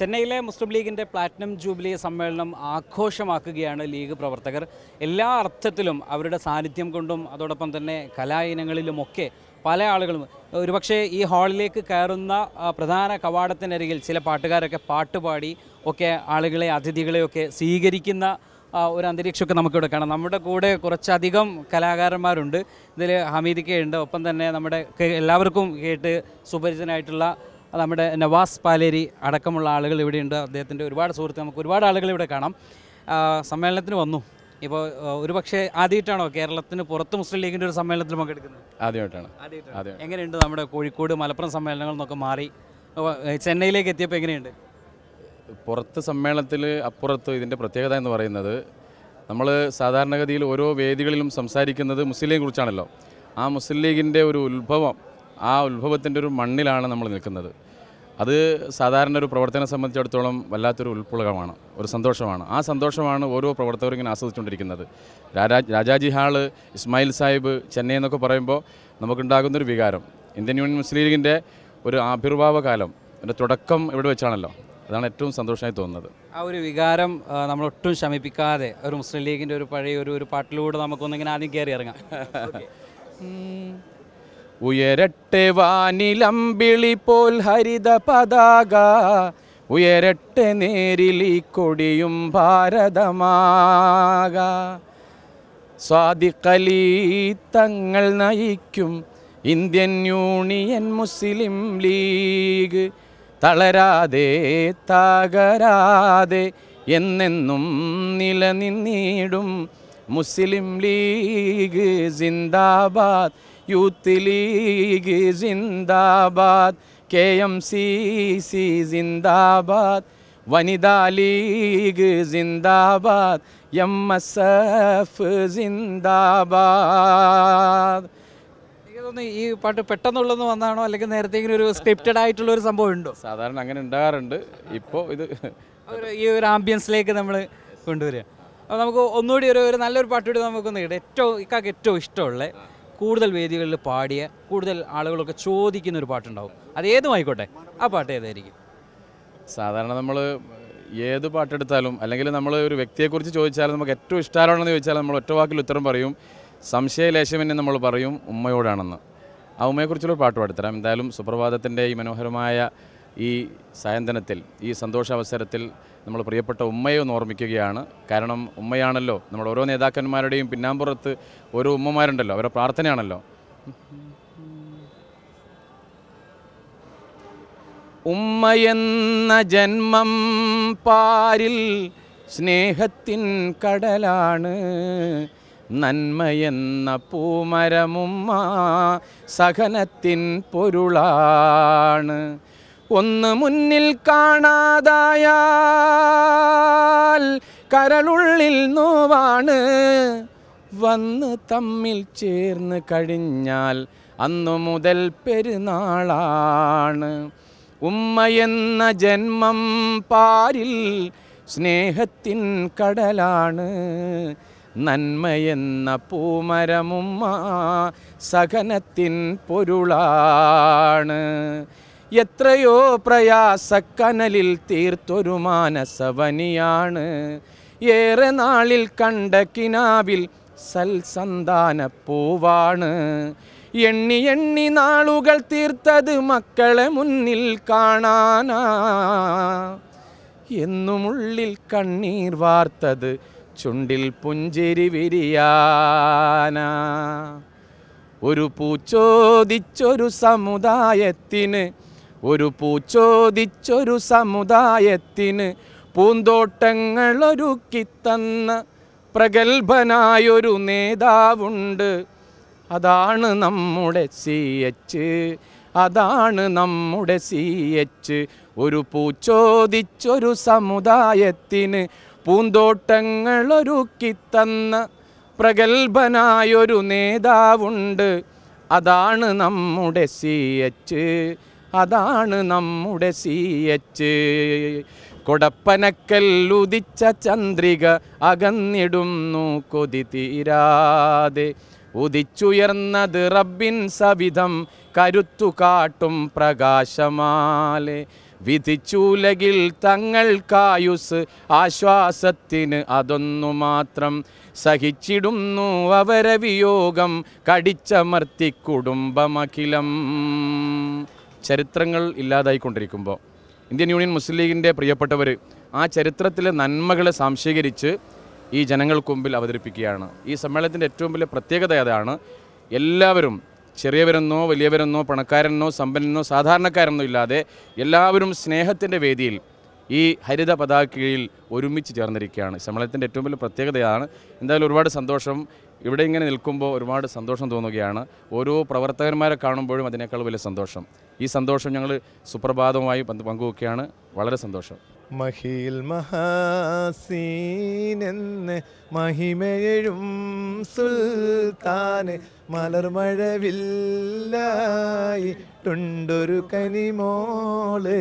ചെന്നൈയിലെ മുസ്ലിം ലീഗിൻ്റെ platinum jubilee സമ്മേളനം ആഘോഷമാക്കുകയാണ് ലീഗ് പ്രവർത്തകർ എല്ലാ അർത്ഥത്തിലും അവരുടെ സാന്നിധ്യം കൊണ്ടും അതോടൊപ്പം തന്നെ കലാ ഇനങ്ങളിലുമൊക്കെ പല ആളുകളും ഒരുപക്ഷെ ഈ ഹാളിലേക്ക് കയറുന്ന പ്രധാന കവാടത്തിനരികിൽ ചില പാട്ടുകാരൊക്കെ പാട്ടുപാടി ഒക്കെ ആളുകളെ അതിഥികളെയൊക്കെ സ്വീകരിക്കുന്ന ഒരു അന്തരീക്ഷമൊക്കെ നമുക്കിവിടെ കാണാം നമ്മുടെ കൂടെ കുറച്ചധികം കലാകാരന്മാരുണ്ട് ഇതിൽ ഹമീദിക്കയുണ്ട് ഒപ്പം തന്നെ നമ്മുടെ എല്ലാവർക്കും കേട്ട് സുപരിചിതനായിട്ടുള്ള നമ്മുടെ നവാസ് പാലേരി അടക്കമുള്ള ആളുകൾ ഇവിടെയുണ്ട് അദ്ദേഹത്തിൻ്റെ ഒരുപാട് സുഹൃത്ത് നമുക്ക് ഒരുപാട് ആളുകൾ ഇവിടെ കാണാം സമ്മേളനത്തിന് വന്നു ഇപ്പോൾ ഒരു പക്ഷേ ആദ്യമായിട്ടാണോ കേരളത്തിന് പുറത്ത് മുസ്ലിം ലീഗിൻ്റെ ഒരു സമ്മേളനത്തിൽ പങ്കെടുക്കുന്നത് ആദ്യമായിട്ടാണ് എങ്ങനെയുണ്ട് നമ്മുടെ കോഴിക്കോട് മലപ്പുറം സമ്മേളനങ്ങൾ എന്നൊക്കെ മാറി ചെന്നൈയിലേക്ക് എത്തിയപ്പോൾ എങ്ങനെയുണ്ട് പുറത്ത് സമ്മേളനത്തിൽ അപ്പുറത്ത് ഇതിൻ്റെ പ്രത്യേകത എന്ന് പറയുന്നത് നമ്മൾ സാധാരണഗതിയിൽ ഓരോ വേദികളിലും സംസാരിക്കുന്നത് മുസ്ലിം ലീഗിനെ കുറിച്ചാണല്ലോ ആ മുസ്ലിം ലീഗിൻ്റെ ഒരു ഉത്ഭവം ആ ഉത്ഭവത്തിൻ്റെ ഒരു മണ്ണിലാണ് നമ്മൾ നിൽക്കുന്നത് അത് സാധാരണ ഒരു പ്രവർത്തനം സംബന്ധിച്ചിടത്തോളം വല്ലാത്തൊരു ഉൾപ്പുളകമാണ് ഒരു സന്തോഷമാണ് ആ സന്തോഷമാണ് ഓരോ പ്രവർത്തകരും ഇങ്ങനെ ആസ്വദിച്ചുകൊണ്ടിരിക്കുന്നത് രാജാ രാജാജി ഹാള് ഇസ്മായിൽ സാഹിബ് ചെന്നൈ എന്നൊക്കെ പറയുമ്പോൾ നമുക്കുണ്ടാകുന്നൊരു വികാരം ഇന്ത്യൻ യൂണിയൻ മുസ്ലിം ലീഗിൻ്റെ ഒരു ആവിർഭാവ കാലം അതിൻ്റെ തുടക്കം ഇവിടെ വെച്ചാണല്ലോ അതാണ് ഏറ്റവും സന്തോഷമായി തോന്നുന്നത് ആ ഒരു വികാരം നമ്മൾ ഒട്ടും ശമിപ്പിക്കാതെ ഒരു മുസ്ലിം ലീഗിൻ്റെ ഒരു പഴയ ഒരു ഒരു പാട്ടിലൂടെ നമുക്കൊന്നിങ്ങനെ ആദ്യം കയറി ഇറങ്ങാം ഉയരട്ടെ വാനിലമ്പിളി പോൽ ഹരിത പതാക ഉയരട്ടെ നേരിലി കൊടിയും ഭാരതമാക സ്വാദിക്കലി തങ്ങൾ നയിക്കും ഇന്ത്യൻ യൂണിയൻ മുസ്ലിം ലീഗ് തളരാതെ തകരാതെ എന്നെന്നും നിലനിന്നിടും മുസ്ലിം ലീഗ് സിന്ദാബാദ് യൂത്ത് ലീഗ് ജിന്ദാബാദ് കെ എം സി സി ജിന്ദാബാദ് വനിതാ ലീഗ് ജിന്ദാബാദ് എം എസ് എഫ് ജിന്ദാബാദ് ഈ പാട്ട് പെട്ടെന്നുള്ളത് വന്നാണോ അല്ലെങ്കിൽ നേരത്തെ ഇങ്ങനെ ഒരു സ്ക്രിപ്റ്റഡ് ആയിട്ടുള്ള ഒരു സംഭവം ഉണ്ടോ സാധാരണ അങ്ങനെ ഉണ്ടാകാറുണ്ട് ഇപ്പോൾ ഇത് ഈ ഒരു ആംബിയൻസിലേക്ക് നമ്മൾ കൊണ്ടുവരിക അപ്പോൾ നമുക്ക് ഒന്നുകൂടി ഒരു ഒരു നല്ലൊരു പാട്ടുകൂടി നമുക്കൊന്ന് കിട്ടും ഏറ്റവും ഇക്കാക്ക് ഏറ്റവും ഇഷ്ടമുള്ളത് കൂടുതൽ വേദികളിൽ പാടിയ കൂടുതൽ ആളുകളൊക്കെ ചോദിക്കുന്ന ഒരു പാട്ടുണ്ടാവും അത് ഏതും ആയിക്കോട്ടെ ആ പാട്ട് ഏതായിരിക്കും സാധാരണ നമ്മൾ ഏത് പാട്ടെടുത്താലും അല്ലെങ്കിൽ നമ്മൾ ഒരു വ്യക്തിയെക്കുറിച്ച് ചോദിച്ചാലും നമുക്ക് ഏറ്റവും ഇഷ്ടമാണെന്ന് ചോദിച്ചാൽ നമ്മൾ ഒറ്റ വാക്കിൽ ഉത്തരം പറയും സംശയലേശമെന്നെ നമ്മൾ പറയും ഉമ്മയോടാണെന്ന് ആ ഉമ്മയെക്കുറിച്ചുള്ള പാട്ട് പാടിത്തരാം എന്തായാലും സുപ്രഭാതത്തിൻ്റെ ഈ മനോഹരമായ ഈ സായന്തനത്തിൽ ഈ സന്തോഷാവസരത്തിൽ നമ്മൾ പ്രിയപ്പെട്ട ഉമ്മയെ ഒന്ന് ഓർമ്മിക്കുകയാണ് കാരണം ഉമ്മയാണല്ലോ നമ്മുടെ ഓരോ നേതാക്കന്മാരുടെയും പിന്നാമ്പുറത്ത് ഓരോ ഉമ്മമാരുണ്ടല്ലോ അവരുടെ പ്രാർത്ഥനയാണല്ലോ ഉമ്മയെന്ന ജന്മം പാരിൽ സ്നേഹത്തിൻ കടലാണ് നന്മയെന്ന പൂമരമുമ്മ സഹനത്തിൻ പൊരുളാണ് ഒന്ന് മുന്നിൽ കാണാതായാൽ കരളുള്ളിൽ നോവാണ് വന്ന് തമ്മിൽ ചേർന്ന് കഴിഞ്ഞാൽ അന്നു മുതൽ പെരുന്നാളാണ് ഉമ്മയെന്ന ജന്മം പാരിൽ സ്നേഹത്തിൻ കടലാണ് നന്മയെന്ന പൂമരമുമ്മ സഹനത്തിൻ പൊരുളാണ് എത്രയോ പ്രയാസക്കനലിൽ തീർത്തൊരു മാനസവനിയാണ് ഏറെ നാളിൽ കണ്ട കിനാവിൽ സൽസന്താന പൂവാണ് എണ്ണി എണ്ണി നാളുകൾ തീർത്തത് മക്കളെ മുന്നിൽ കാണാനാ എന്നുമുള്ളിൽ കണ്ണീർ വാർത്തത് ചുണ്ടിൽ പുഞ്ചിരി വിരിയാനാ ഒരു പൂച്ചോദിച്ചൊരു സമുദായത്തിന് ഒരു പൂച്ചോദിച്ചൊരു സമുദായത്തിന് പൂന്തോട്ടങ്ങളൊരുക്കിത്തന്ന പ്രഗത്ഭനായൊരു നേതാവുണ്ട് അതാണ് നമ്മുടെ സി എച്ച് അതാണ് നമ്മുടെ സി എച്ച് ഒരു പൂച്ചോദിച്ചൊരു സമുദായത്തിന് പൂന്തോട്ടങ്ങളൊരുക്കിത്തന്ന പ്രഗത്ഭനായൊരു നേതാവുണ്ട് അതാണ് നമ്മുടെ സി എച്ച് അതാണ് നമ്മുടെ സി എച്ച് കൊടപ്പനക്കല്ലുദിച്ച ചന്ദ്രിക അകന്നിടുന്നു കൊതി തീരാതെ ഉദിച്ചുയർന്നത് റബ്ബിൻ സവിധം കരുത്തു കാട്ടും പ്രകാശമാലെ വിധിച്ചൂലകിൽ തങ്ങൾക്കായുസ് ആശ്വാസത്തിന് അതൊന്നു മാത്രം സഹിച്ചിടുന്നു അവരവിയോഗം കടിച്ചമർത്തി കുടുംബമഖിലം ചരിത്രങ്ങൾ ഇല്ലാതായിക്കൊണ്ടിരിക്കുമ്പോൾ ഇന്ത്യൻ യൂണിയൻ മുസ്ലിം ലീഗിൻ്റെ പ്രിയപ്പെട്ടവർ ആ ചരിത്രത്തിലെ നന്മകളെ സംശീകരിച്ച് ഈ ജനങ്ങൾക്ക് മുമ്പിൽ അവതരിപ്പിക്കുകയാണ് ഈ സമ്മേളനത്തിൻ്റെ ഏറ്റവും വലിയ പ്രത്യേകത അതാണ് എല്ലാവരും ചെറിയവരെന്നോ വലിയവരെന്നോ പണക്കാരനോ സമ്പന്നനോ സാധാരണക്കാരെന്നോ ഇല്ലാതെ എല്ലാവരും സ്നേഹത്തിൻ്റെ വേദിയിൽ ഈ ഹരിത പതാകയിൽ ഒരുമിച്ച് ചേർന്നിരിക്കുകയാണ് സമ്മേളനത്തിൻ്റെ ഏറ്റവും വലിയ പ്രത്യേകതയാണ് എന്തായാലും ഒരുപാട് സന്തോഷം ഇവിടെ ഇങ്ങനെ നിൽക്കുമ്പോൾ ഒരുപാട് സന്തോഷം തോന്നുകയാണ് ഓരോ പ്രവർത്തകന്മാരെ കാണുമ്പോഴും അതിനേക്കാൾ വലിയ സന്തോഷം ഈ സന്തോഷം ഞങ്ങൾ സുപ്രഭാതമായി പങ്കുവെക്കുകയാണ് വളരെ സന്തോഷം മഹീൽ മഹാസീനെന്ന് മഹിമയഴും സുൽത്താന് മലർമഴവില്ലായി ടുണ്ടൊരു കനിമോള്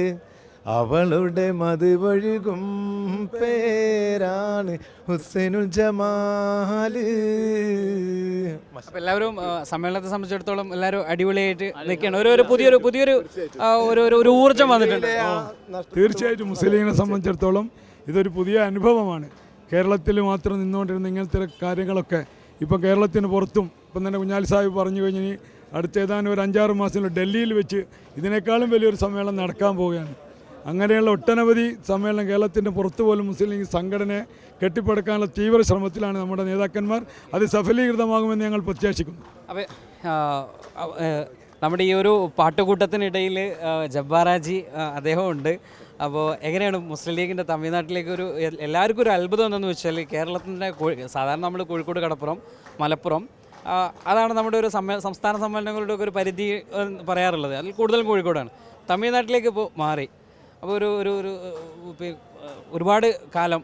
അവളുടെ മതിവഴുകും പേരാണ് ഹുസൈനുൽ ജമാല് എല്ലാവരും സമ്മേളനത്തെ സംബന്ധിച്ചിടത്തോളം എല്ലാവരും അടിപൊളിയായിട്ട് നിൽക്കുകയാണ് ഓരോ പുതിയൊരു പുതിയൊരു ഒരു ഊർജ്ജം വന്നിട്ടുണ്ട് തീർച്ചയായിട്ടും മുസ്ലിങ്ങളെ സംബന്ധിച്ചിടത്തോളം ഇതൊരു പുതിയ അനുഭവമാണ് കേരളത്തിൽ മാത്രം നിന്നുകൊണ്ടിരുന്ന ഇങ്ങനത്തെ കാര്യങ്ങളൊക്കെ ഇപ്പം കേരളത്തിന് പുറത്തും ഇപ്പം തന്നെ കുഞ്ഞാലി സാഹിബ് പറഞ്ഞു കഴിഞ്ഞാൽ അടുത്ത ഏതാനും ഒരു അഞ്ചാറ് മാസത്തിൽ ഡൽഹിയിൽ വെച്ച് ഇതിനേക്കാളും വലിയൊരു സമ്മേളനം നടക്കാൻ പോവുകയാണ് അങ്ങനെയുള്ള ഒട്ടനവധി സമ്മേളനം കേരളത്തിൻ്റെ പുറത്തു പോലും മുസ്ലിം ലീഗ് സംഘടനയെ കെട്ടിപ്പടുക്കാനുള്ള തീവ്ര ശ്രമത്തിലാണ് നമ്മുടെ നേതാക്കന്മാർ അത് സഫലീകൃതമാകുമെന്ന് ഞങ്ങൾ പ്രത്യാശിക്കുന്നു അപ്പോൾ നമ്മുടെ ഈ ഒരു പാട്ടുകൂട്ടത്തിനിടയിൽ ജബ്ബാറാജി അദ്ദേഹമുണ്ട് അപ്പോൾ എങ്ങനെയാണ് മുസ്ലിം ലീഗിൻ്റെ തമിഴ്നാട്ടിലേക്ക് ഒരു എല്ലാവർക്കും ഒരു അത്ഭുതം എന്താണെന്ന് വെച്ചാൽ കേരളത്തിൻ്റെ സാധാരണ നമ്മൾ കോഴിക്കോട് കടപ്പുറം മലപ്പുറം അതാണ് നമ്മുടെ ഒരു സമ്മേ സംസ്ഥാന സമ്മേളനങ്ങളുടെ ഒക്കെ ഒരു പരിധി പറയാറുള്ളത് അതിൽ കൂടുതലും കോഴിക്കോടാണ് തമിഴ്നാട്ടിലേക്ക് ഇപ്പോൾ മാറി അപ്പോൾ ഒരു ഒരു ഒരു ഒരുപാട് കാലം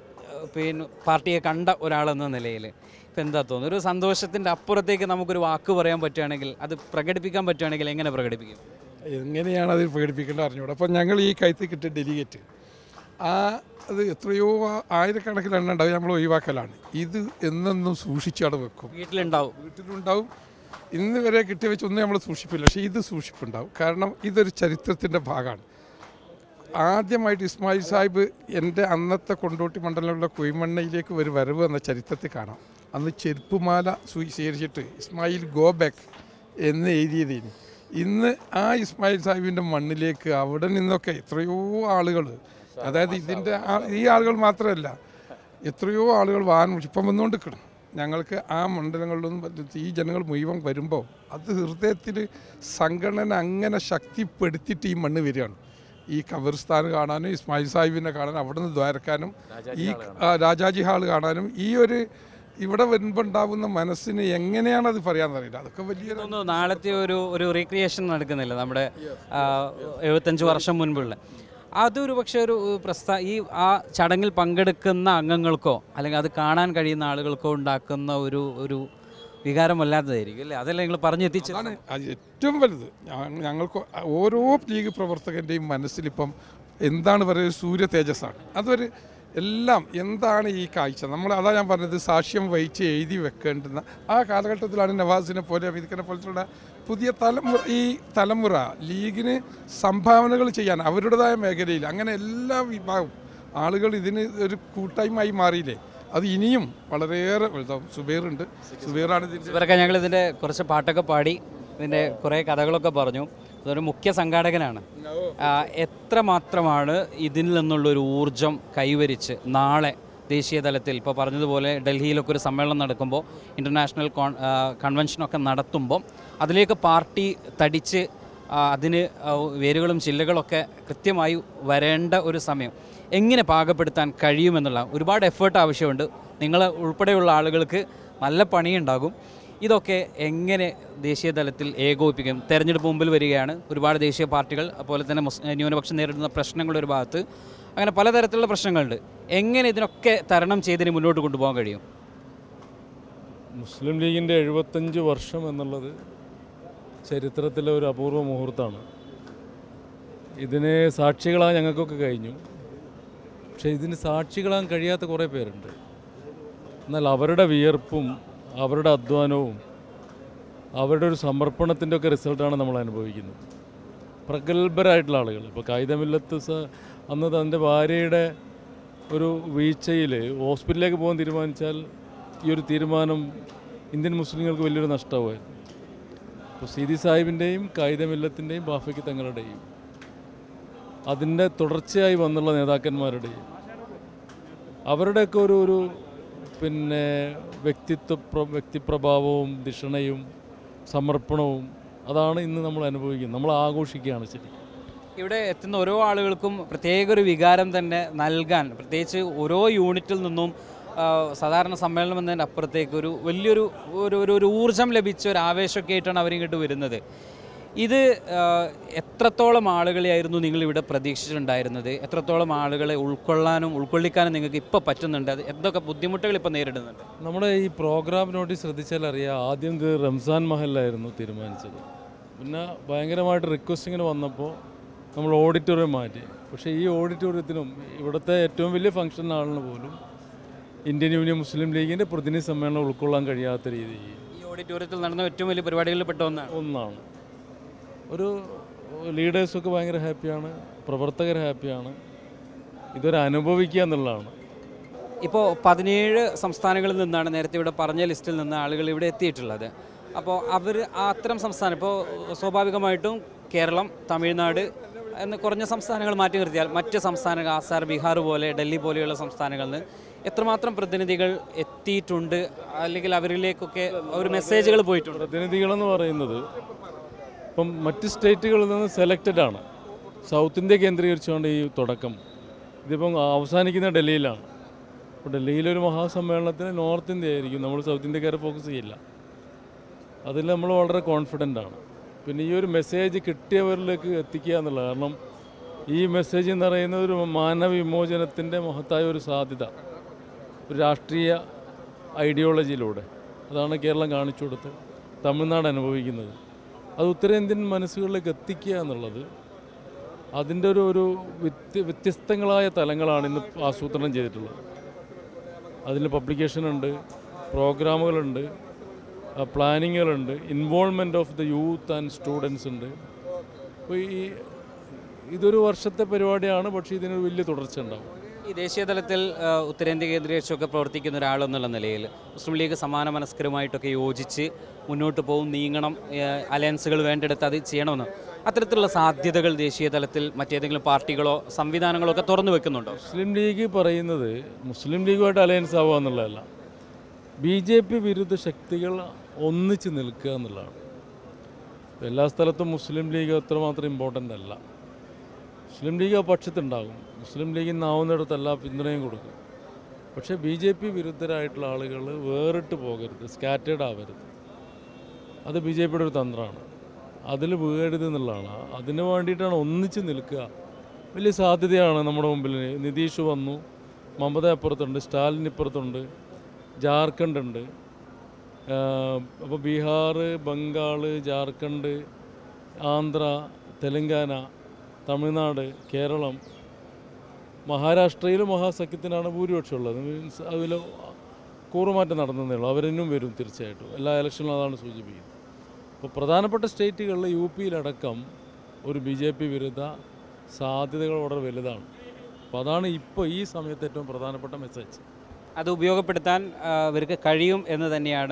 പിന്നെ പാർട്ടിയെ കണ്ട ഒരാളെന്ന നിലയിൽ ഇപ്പം എന്താ തോന്നുന്നു ഒരു സന്തോഷത്തിൻ്റെ അപ്പുറത്തേക്ക് നമുക്കൊരു വാക്ക് പറയാൻ പറ്റുകയാണെങ്കിൽ അത് പ്രകടിപ്പിക്കാൻ പറ്റുകയാണെങ്കിൽ എങ്ങനെ പ്രകടിപ്പിക്കും എങ്ങനെയാണ് അത് പ്രകടിപ്പിക്കേണ്ടത് അറിഞ്ഞുകൂടെ അപ്പോൾ ഞങ്ങൾ ഈ കൈത്തിൽ കിട്ടിയ ഡെലിഗേറ്റ് ആ അത് എത്രയോ ആയിരക്കണക്കിന് എണ്ണ ഉണ്ടാവും നമ്മൾ ഒഴിവാക്കലാണ് ഇത് എന്നെന്നും സൂക്ഷിച്ചാണ് വെക്കും വീട്ടിലുണ്ടാവും വീട്ടിലുണ്ടാവും ഇന്ന് വരെ കിട്ടി വെച്ചൊന്നും നമ്മൾ സൂക്ഷിപ്പില്ല പക്ഷേ ഇത് സൂക്ഷിപ്പുണ്ടാവും കാരണം ഇതൊരു ചരിത്രത്തിൻ്റെ ഭാഗമാണ് ആദ്യമായിട്ട് ഇസ്മായിൽ സാഹിബ് എൻ്റെ അന്നത്തെ കൊണ്ടോട്ടി മണ്ഡലമുള്ള കുയിമണ്ണയിലേക്ക് ഒരു വരവ് എന്ന ചരിത്രത്തിൽ കാണാം അന്ന് ചെരുപ്പുമാല സ്വീകരിച്ചിട്ട് ഇസ്മായിൽ ഗോ ബാക്ക് എന്ന് എഴുതിയതിന് ഇന്ന് ആ ഇസ്മായിൽ സാഹിബിൻ്റെ മണ്ണിലേക്ക് അവിടെ നിന്നൊക്കെ എത്രയോ ആളുകൾ അതായത് ഇതിൻ്റെ ഈ ആളുകൾ മാത്രമല്ല എത്രയോ ആളുകൾ വാഹനം ഇപ്പം വന്നുകൊണ്ട് നിൽക്കണം ഞങ്ങൾക്ക് ആ മണ്ഡലങ്ങളിലൊന്നും ഈ ജനങ്ങൾ മുഴുവൻ വരുമ്പോൾ അത് ഹൃദയത്തിൽ സംഘടന അങ്ങനെ ശക്തിപ്പെടുത്തിയിട്ട് ഈ മണ്ണ് വരികയാണ് ഈ ഖബർസ്ഥാൻ കാണാനും ഇസ്മായിൽ സാഹിബിനെ കാണാനും അവിടുന്ന് ദ്വാരക്കാനും ഈ രാജാജി ഹാൾ കാണാനും ഈ ഒരു ഇവിടെ വരുമ്പോൾ ഉണ്ടാകുന്ന മനസ്സിന് എങ്ങനെയാണ് അത് പറയാന്നറിയില്ല അതൊക്കെ വലിയ നാളത്തെ ഒരു ഒരു റീക്രിയേഷൻ നടക്കുന്നില്ല നമ്മുടെ എഴുപത്തഞ്ച് വർഷം മുൻപുള്ള അതൊരു പക്ഷെ ഒരു പ്രസ്താ ഈ ആ ചടങ്ങിൽ പങ്കെടുക്കുന്ന അംഗങ്ങൾക്കോ അല്ലെങ്കിൽ അത് കാണാൻ കഴിയുന്ന ആളുകൾക്കോ ഉണ്ടാക്കുന്ന ഒരു ഒരു വികാരമല്ലാത്തതായിരിക്കും അല്ലേ അതല്ലേ നിങ്ങൾ പറഞ്ഞു എത്തിച്ചതാണ് ഏറ്റവും വലുത് ഞങ്ങൾക്ക് ഓരോ ലീഗ് പ്രവർത്തകൻ്റെയും മനസ്സിലിപ്പം എന്താണ് പറയുക സൂര്യ തേജസ്സാണ് അതൊരു എല്ലാം എന്താണ് ഈ കാഴ്ച നമ്മൾ അതാ ഞാൻ പറഞ്ഞത് സാക്ഷ്യം വഹിച്ച് എഴുതി വെക്കേണ്ടുന്ന ആ കാലഘട്ടത്തിലാണ് നവാസിനെ പോലെ അമീദ്ഖാനെ പോലത്തുള്ള പുതിയ തലമുറ ഈ തലമുറ ലീഗിന് സംഭാവനകൾ ചെയ്യാൻ അവരുടേതായ മേഖലയിൽ അങ്ങനെ എല്ലാ വിഭാഗവും ആളുകൾ ഇതിന് ഒരു കൂട്ടായ്മയായി മാറിയില്ലേ അത് ഇനിയും വളരെയേറെ വലുതാവും സുബേറുണ്ട് സുബേറാണ് ഇവരൊക്കെ ഞങ്ങൾ ഇതിൻ്റെ കുറച്ച് പാട്ടൊക്കെ പാടി ഇതിൻ്റെ കുറേ കഥകളൊക്കെ പറഞ്ഞു അതൊരു മുഖ്യ സംഘാടകനാണ് എത്ര മാത്രമാണ് ഇതിൽ നിന്നുള്ളൊരു ഊർജം കൈവരിച്ച് നാളെ ദേശീയ തലത്തിൽ ഇപ്പോൾ പറഞ്ഞതുപോലെ ഡൽഹിയിലൊക്കെ ഒരു സമ്മേളനം നടക്കുമ്പോൾ ഇൻ്റർനാഷണൽ കോൺ കൺവെൻഷനൊക്കെ നടത്തുമ്പോൾ അതിലേക്ക് പാർട്ടി തടിച്ച് അതിന് വേരുകളും ചില്ലകളൊക്കെ കൃത്യമായി വരേണ്ട ഒരു സമയം എങ്ങനെ പാകപ്പെടുത്താൻ കഴിയുമെന്നുള്ള ഒരുപാട് എഫേർട്ട് ആവശ്യമുണ്ട് നിങ്ങൾ ഉൾപ്പെടെയുള്ള ആളുകൾക്ക് നല്ല പണിയുണ്ടാകും ഇതൊക്കെ എങ്ങനെ ദേശീയ തലത്തിൽ ഏകോപിപ്പിക്കും തെരഞ്ഞെടുപ്പ് മുമ്പിൽ വരികയാണ് ഒരുപാട് ദേശീയ പാർട്ടികൾ അതുപോലെ തന്നെ ന്യൂനപക്ഷം നേരിടുന്ന പ്രശ്നങ്ങളുടെ ഒരു ഭാഗത്ത് അങ്ങനെ പലതരത്തിലുള്ള പ്രശ്നങ്ങളുണ്ട് എങ്ങനെ ഇതിനൊക്കെ തരണം ചെയ്തിന് മുന്നോട്ട് കൊണ്ടുപോകാൻ കഴിയും മുസ്ലിം ലീഗിൻ്റെ എഴുപത്തഞ്ച് വർഷം എന്നുള്ളത് ചരിത്രത്തിലെ ഒരു അപൂർവ മുഹൂർത്തമാണ് ഇതിനെ സാക്ഷികളാകാൻ ഞങ്ങൾക്കൊക്കെ കഴിഞ്ഞു പക്ഷേ ഇതിന് സാക്ഷികളാകാൻ കഴിയാത്ത കുറേ പേരുണ്ട് എന്നാൽ അവരുടെ വിയർപ്പും അവരുടെ അധ്വാനവും അവരുടെ ഒരു സമർപ്പണത്തിൻ്റെ ഒക്കെ റിസൾട്ടാണ് നമ്മൾ അനുഭവിക്കുന്നത് പ്രഗത്ഭരായിട്ടുള്ള ആളുകൾ ഇപ്പോൾ കായികമില്ലത്ത് അന്ന് തൻ്റെ ഭാര്യയുടെ ഒരു വീഴ്ചയിൽ ഹോസ്പിറ്റലിലേക്ക് പോകാൻ തീരുമാനിച്ചാൽ ഈ ഒരു തീരുമാനം ഇന്ത്യൻ മുസ്ലിങ്ങൾക്ക് വലിയൊരു നഷ്ടമായിരുന്നു അപ്പോൾ സീതി സാഹിബിൻ്റെയും കായിതമില്ലത്തിൻ്റെയും ബാഫയ്ക്ക് തങ്ങളുടെയും അതിൻ്റെ തുടർച്ചയായി വന്നുള്ള നേതാക്കന്മാരുടെയും അവരുടെയൊക്കെ ഒരു ഒരു പിന്നെ വ്യക്തിത്വ വ്യക്തിപ്രഭാവവും ദിഷണയും സമർപ്പണവും അതാണ് ഇന്ന് നമ്മൾ അനുഭവിക്കുന്നത് നമ്മൾ ആഘോഷിക്കുകയാണ് ശരി ഇവിടെ എത്തുന്ന ഓരോ ആളുകൾക്കും പ്രത്യേക ഒരു വികാരം തന്നെ നൽകാൻ പ്രത്യേകിച്ച് ഓരോ യൂണിറ്റിൽ നിന്നും സാധാരണ സമ്മേളനം എന്നതിൻ്റെ അപ്പുറത്തേക്ക് ഒരു വലിയൊരു ഒരു ഒരു ഊർജ്ജം ലഭിച്ച ഒരു ആവേശമൊക്കെ ആയിട്ടാണ് അവരിങ്ങോട്ട് വരുന്നത് ഇത് എത്രത്തോളം ആളുകളെയായിരുന്നു നിങ്ങളിവിടെ പ്രതീക്ഷിച്ചിട്ടുണ്ടായിരുന്നത് എത്രത്തോളം ആളുകളെ ഉൾക്കൊള്ളാനും ഉൾക്കൊള്ളിക്കാനും നിങ്ങൾക്ക് ഇപ്പോൾ പറ്റുന്നുണ്ട് അത് എന്തൊക്കെ ബുദ്ധിമുട്ടുകൾ ഇപ്പോൾ നേരിടുന്നുണ്ട് നമ്മുടെ ഈ പ്രോഗ്രാമിനോട്ട് ശ്രദ്ധിച്ചാൽ അറിയാം ആദ്യം റംസാൻ മഹലിലായിരുന്നു തീരുമാനിച്ചത് പിന്നെ ഭയങ്കരമായിട്ട് റിക്വസ്റ്റിങ്ങിന് വന്നപ്പോൾ നമ്മൾ ഓഡിറ്റോറിയം മാറ്റി പക്ഷേ ഈ ഓഡിറ്റോറിയത്തിനും ഇവിടുത്തെ ഏറ്റവും വലിയ ഫംഗ്ഷൻ ആളിന് പോലും ഇന്ത്യൻ യൂണിയൻ മുസ്ലിം ലീഗിന്റെ പ്രതിനിധി സമ്മേളനം ഉൾക്കൊള്ളാൻ കഴിയാത്ത രീതിയിൽ ഈ ഓഡിറ്റോറിയത്തിൽ നടന്ന ഏറ്റവും വലിയ പരിപാടികളിൽ ഒന്നാണ് ഒന്നാണ് ഒരു ലീഡേഴ്സൊക്കെ ഭയങ്കര ഹാപ്പിയാണ് പ്രവർത്തകർ ഹാപ്പിയാണ് ഇതൊരു അനുഭവിക്കുക എന്നുള്ളതാണ് ഇപ്പോൾ പതിനേഴ് സംസ്ഥാനങ്ങളിൽ നിന്നാണ് നേരത്തെ ഇവിടെ പറഞ്ഞ ലിസ്റ്റിൽ നിന്ന് ആളുകൾ ഇവിടെ എത്തിയിട്ടുള്ളത് അപ്പോൾ അവർ അത്തരം സംസ്ഥാനം ഇപ്പോൾ സ്വാഭാവികമായിട്ടും കേരളം തമിഴ്നാട് എന്ന് കുറഞ്ഞ സംസ്ഥാനങ്ങൾ മാറ്റി നിർത്തിയാൽ മറ്റ് സംസ്ഥാനങ്ങൾ ആസാർ ബീഹാർ പോലെ ഡൽഹി പോലെയുള്ള സംസ്ഥാനങ്ങളിൽ നിന്ന് എത്രമാത്രം പ്രതിനിധികൾ എത്തിയിട്ടുണ്ട് അല്ലെങ്കിൽ അവരിലേക്കൊക്കെ ഒരു മെസ്സേജുകൾ പോയിട്ടുണ്ട് പ്രതിനിധികളെന്ന് പറയുന്നത് ഇപ്പം മറ്റ് സ്റ്റേറ്റുകളിൽ നിന്ന് സെലക്റ്റഡ് ആണ് സൗത്ത് ഇന്ത്യ കേന്ദ്രീകരിച്ചുകൊണ്ട് ഈ തുടക്കം ഇതിപ്പം അവസാനിക്കുന്ന ഡൽഹിയിലാണ് അപ്പോൾ ഡൽഹിയിലൊരു മഹാസമ്മേളനത്തിന് നോർത്ത് ഇന്ത്യ ആയിരിക്കും നമ്മൾ സൗത്ത് ഇന്ത്യക്കാരെ ഫോക്കസ് ചെയ്യില്ല അതിൽ നമ്മൾ വളരെ കോൺഫിഡൻ്റ് ആണ് പിന്നെ ഈ ഒരു മെസ്സേജ് കിട്ടിയവരിലേക്ക് എത്തിക്കുക എന്നുള്ളത് കാരണം ഈ മെസ്സേജ് എന്ന് പറയുന്നത് ഒരു മാനവിമോചനത്തിൻ്റെ മഹത്തായ ഒരു സാധ്യത ഒരു രാഷ്ട്രീയ ഐഡിയോളജിയിലൂടെ അതാണ് കേരളം കാണിച്ചു കൊടുത്ത് തമിഴ്നാട് അനുഭവിക്കുന്നത് അത് ഉത്തരേന്ത്യൻ മനസ്സുകളിലേക്ക് എത്തിക്കുക എന്നുള്ളത് അതിൻ്റെ ഒരു ഒരു വ്യത്യസ്തങ്ങളായ തലങ്ങളാണ് ഇന്ന് ആസൂത്രണം ചെയ്തിട്ടുള്ളത് അതിൽ പബ്ലിക്കേഷനുണ്ട് പ്രോഗ്രാമുകളുണ്ട് പ്ലാനിങ്ങുകളുണ്ട് involvement of the youth and students ഉണ്ട് അപ്പോൾ ഈ ഇതൊരു വർഷത്തെ പരിപാടിയാണ് പക്ഷേ ഇതിനൊരു വലിയ തുടർച്ച ഉണ്ടാവും ഈ ദേശീയ തലത്തിൽ ഉത്തരേന്ത്യ കേന്ദ്രീകരിച്ചൊക്കെ പ്രവർത്തിക്കുന്ന ഒരാളെന്നുള്ള നിലയിൽ മുസ്ലിം ലീഗ് സമാന മനസ്കരമായിട്ടൊക്കെ യോജിച്ച് മുന്നോട്ട് പോകും നീങ്ങണം അലയൻസുകൾ വേണ്ടെടുത്ത് അത് ചെയ്യണമെന്ന് അത്തരത്തിലുള്ള സാധ്യതകൾ ദേശീയ തലത്തിൽ മറ്റേതെങ്കിലും പാർട്ടികളോ സംവിധാനങ്ങളോ ഒക്കെ തുറന്നു വെക്കുന്നുണ്ടോ മുസ്ലിം ലീഗ് പറയുന്നത് മുസ്ലിം ലീഗുമായിട്ട് അലയൻസ് ആവുക എന്നുള്ളതല്ല ബി ജെ പി വിരുദ്ധ ശക്തികൾ ഒന്നിച്ച് നിൽക്കുക എന്നുള്ളതാണ് എല്ലാ സ്ഥലത്തും മുസ്ലിം ലീഗ് അത്രമാത്രം ഇമ്പോർട്ടൻ്റ് അല്ല മുസ്ലിം ലീഗ് പക്ഷത്തുണ്ടാകും മുസ്ലിം ലീഗിൽ നിന്നാവുന്നിടത്തെല്ലാം പിന്തുണയും കൊടുക്കും പക്ഷേ ബി ജെ പി വിരുദ്ധരായിട്ടുള്ള ആളുകൾ വേറിട്ട് പോകരുത് സ്കാറ്റേഡ് ആവരുത് അത് ബി ജെ പിയുടെ ഒരു തന്ത്രമാണ് അതിൽ വീഴരുത് എന്നുള്ളതാണ് അതിന് വേണ്ടിയിട്ടാണ് ഒന്നിച്ച് നിൽക്കുക വലിയ സാധ്യതയാണ് നമ്മുടെ മുമ്പിൽ നിതീഷ് വന്നു മമത അപ്പുറത്തുണ്ട് സ്റ്റാലിൻ ഇപ്പുറത്തുണ്ട് ജാർഖണ്ഡ് ഉണ്ട് അപ്പോൾ ബീഹാർ ബംഗാൾ ജാർഖണ്ഡ് ആന്ധ്ര തെലങ്കാന തമിഴ്നാട് കേരളം മഹാരാഷ്ട്രയിലും മഹാസഖ്യത്തിനാണ് ഭൂരിപക്ഷം ഉള്ളത് മീൻസ് അതിൽ കൂറുമാറ്റം നടന്നതേ ഉള്ളൂ അവരെന്നും വരും തീർച്ചയായിട്ടും എല്ലാ ഇലക്ഷനിലും അതാണ് സൂചിപ്പിക്കുന്നത് അപ്പോൾ പ്രധാനപ്പെട്ട സ്റ്റേറ്റുകളിൽ യു പിയിലടക്കം ഒരു ബി ജെ പി വിരുദ്ധ സാധ്യതകൾ വളരെ വലുതാണ് അപ്പോൾ അതാണ് ഇപ്പോൾ ഈ സമയത്ത് ഏറ്റവും പ്രധാനപ്പെട്ട മെസ്സേജ് അത് ഉപയോഗപ്പെടുത്താൻ ഇവർക്ക് കഴിയും എന്ന് തന്നെയാണ്